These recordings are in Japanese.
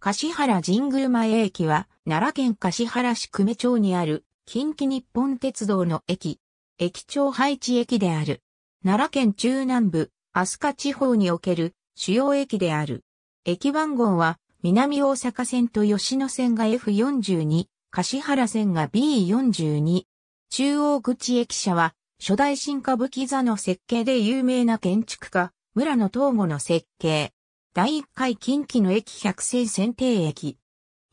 柏原神宮前駅は、奈良県柏原市久米町にある、近畿日本鉄道の駅、駅長配置駅である。奈良県中南部、飛鳥地方における主要駅である。駅番号は、南大阪線と吉野線が F42、柏原線が B42。中央口駅舎は、初代新歌舞伎座の設計で有名な建築家、村野東吾の設計。第1回近畿の駅百選選定駅。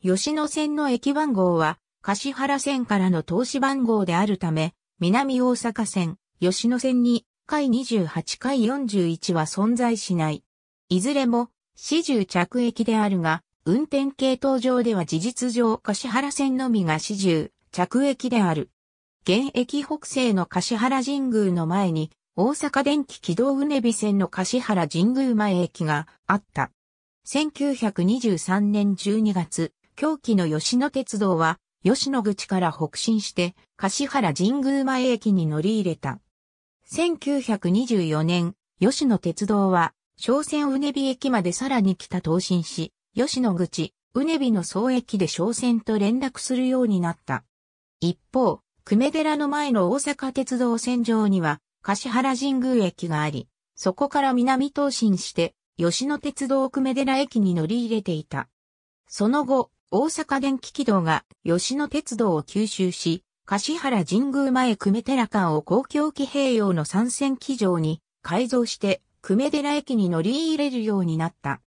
吉野線の駅番号は、橿原線からの投資番号であるため、南大阪線、吉野線に、回28回41は存在しない。いずれも、始終着駅であるが、運転系統上では事実上橿原線のみが始終着駅である。現駅北西の橿原神宮の前に、大阪電気軌道うねび線の柏原神宮前駅があった。1923年12月、狂気の吉野鉄道は、吉野口から北進して、柏原神宮前駅に乗り入れた。1924年、吉野鉄道は、商船うねび駅までさらに北東進し、吉野口、うねびの総駅で商船と連絡するようになった。一方、久米寺の前の大阪鉄道線上には、柏原神宮駅があり、そこから南東進して、吉野鉄道久米寺駅に乗り入れていた。その後、大阪電気軌道が吉野鉄道を吸収し、柏原神宮前久米寺間を公共機併用の参戦機場に改造して久米寺駅に乗り入れるようになった。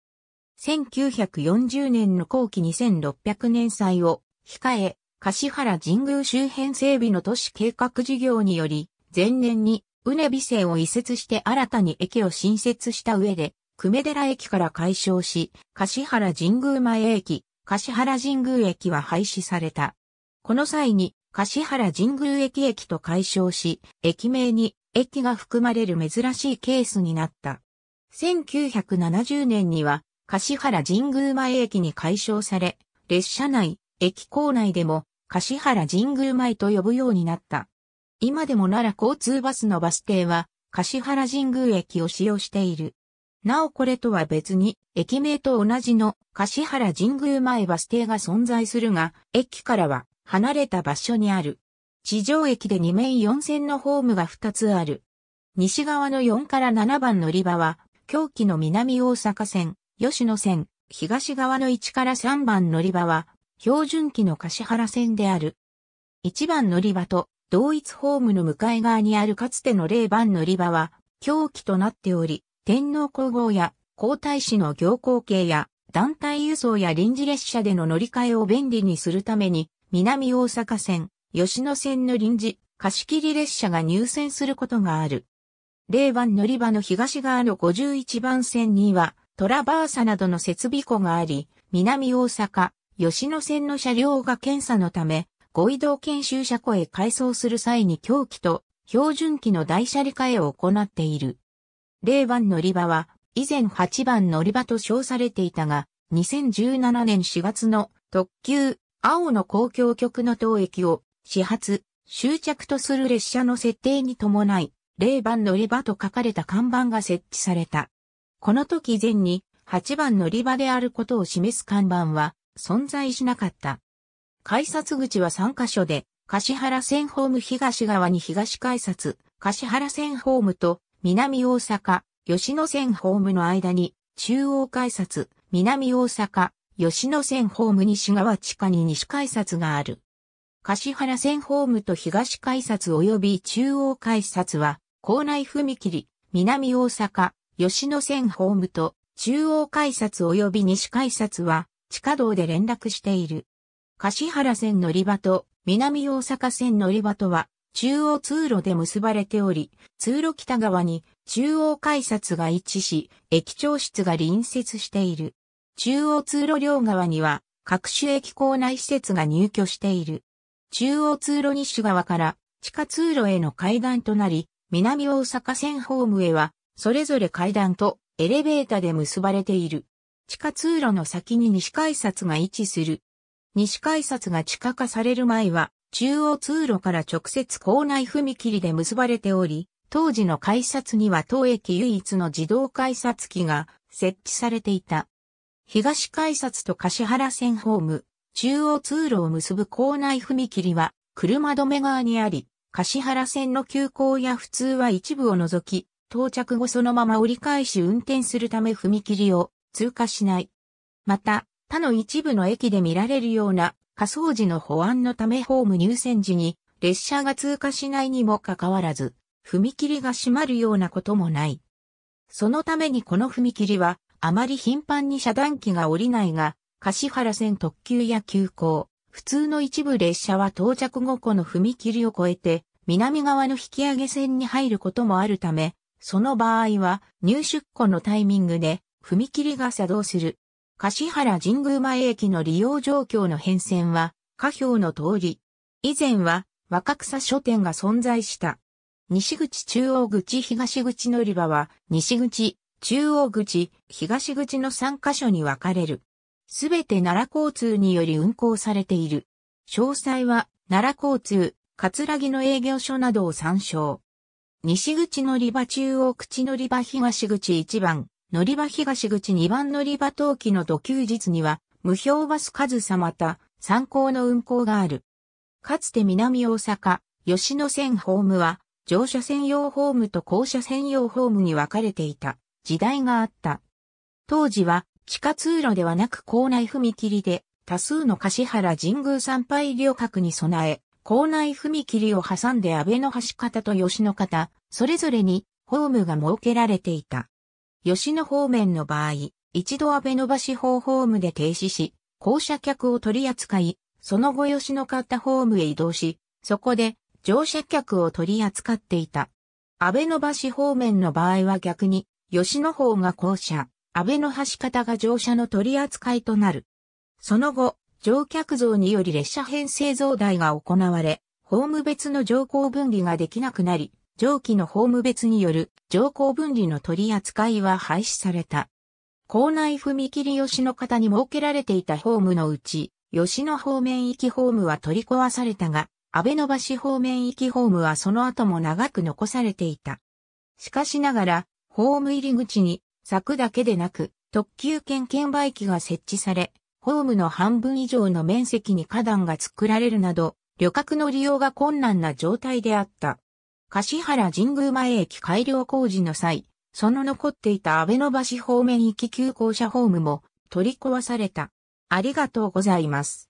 1940年の後期2600年祭を控え、柏原神宮周辺整備の都市計画事業により、前年にうねび線を移設して新たに駅を新設した上で、久米寺駅から解消し、柏原神宮前駅、柏原神宮駅は廃止された。この際に、柏原神宮駅駅と解消し、駅名に駅が含まれる珍しいケースになった。1970年には、柏原神宮前駅に解消され、列車内、駅構内でも、柏原神宮前と呼ぶようになった。今でも奈良交通バスのバス停は、柏原神宮駅を使用している。なおこれとは別に、駅名と同じの柏原神宮前バス停が存在するが、駅からは離れた場所にある。地上駅で2面4線のホームが2つある。西側の4から7番乗り場は、狂気の南大阪線、吉野線、東側の1から3番乗り場は、標準機の柏原線である。1番乗り場と同一ホームの向かい側にあるかつての霊番乗り場は、狂気となっており、天皇皇后や皇太子の行幸系や団体輸送や臨時列車での乗り換えを便利にするために、南大阪線、吉野線の臨時、貸切列車が入線することがある。霊番乗り場の東側の51番線には、トラバーサなどの設備庫があり、南大阪、吉野線の車両が検査のため、ご移動研修車庫へ改装する際に狂気と標準機の台車理解を行っている。0番乗り場は以前8番乗り場と称されていたが、2017年4月の特急、青の公共局の当駅を始発、終着とする列車の設定に伴い、0番乗り場と書かれた看板が設置された。この時前に8番乗り場であることを示す看板は存在しなかった。改札口は3カ所で、柏原線ホーム東側に東改札、柏原線ホームと南大阪、吉野線ホームの間に、中央改札、南大阪、吉野線ホーム西側地下に西改札がある。柏原線ホームと東改札及び中央改札は、校内踏切、南大阪、吉野線ホームと中央改札及び西改札は、地下道で連絡している。柏原線乗り場と南大阪線乗り場とは中央通路で結ばれており、通路北側に中央改札が位置し、駅長室が隣接している。中央通路両側には各種駅構内施設が入居している。中央通路西側から地下通路への階段となり、南大阪線ホームへは、それぞれ階段とエレベーターで結ばれている。地下通路の先に西改札が位置する西改札が地下化される前は、中央通路から直接校内踏切で結ばれており、当時の改札には当駅唯一の自動改札機が設置されていた。東改札と柏原線ホーム、中央通路を結ぶ校内踏切は、車止め側にあり、柏原線の急行や普通は一部を除き、到着後そのまま折り返し運転するため踏切を通過しない。また、他の一部の駅で見られるような仮想時の保安のためホーム入線時に列車が通過しないにもかかわらず、踏切が閉まるようなこともない。そのためにこの踏切はあまり頻繁に遮断機が降りないが、柏原線特急や急行、普通の一部列車は到着後この踏切を越えて、南側の引き上げ線に入ることもあるため、その場合は入出庫のタイミングで踏切が作動する柏原神宮前駅の利用状況の変遷は、下表の通り。以前は、若草書店が存在した。西口中央口東口乗り場は、西口、中央口、東口の3カ所に分かれる。すべて奈良交通により運行されている。詳細は、奈良交通、葛城の営業所などを参照。西口乗り場中央口乗り場東口1番、乗り場東口2番乗り場冬季の土休日には、無表バス数さまた、参考の運行がある。かつて南大阪、吉野線ホームは、乗車専用ホームと降車専用ホームに分かれていた、時代があった。当時は、地下通路ではなく校内踏切で、多数の柏原神宮参拝旅客に備え、校内踏切を挟んで安倍の橋方と吉野方、それぞれに、ホームが設けられていた。吉野方面の場合、一度安倍伸ばし方ホームで停止し、降車客を取り扱い、その後吉野方ホームへ移動し、そこで乗車客を取り扱っていた。安倍伸ばし方面の場合は逆に、吉野方が降車、安倍の橋方が乗車の取り扱いとなる。その後、乗客増により列車編成増大が行われ、ホーム別の乗降分離ができなくなり、上記のホーム別による乗降分離の取り扱いは廃止された。校内踏切吉野方に設けられていたホームのうち、吉野方面行きホームは取り壊されたが、安倍野橋方面行きホームはその後も長く残されていた。しかしながら、ホーム入り口に柵だけでなく、特急券券売機が設置され、ホームの半分以上の面積に花壇が作られるなど、旅客の利用が困難な状態であった。柏原神宮前駅改良工事の際、その残っていた安倍の橋方面行き急行車ホームも取り壊された。ありがとうございます。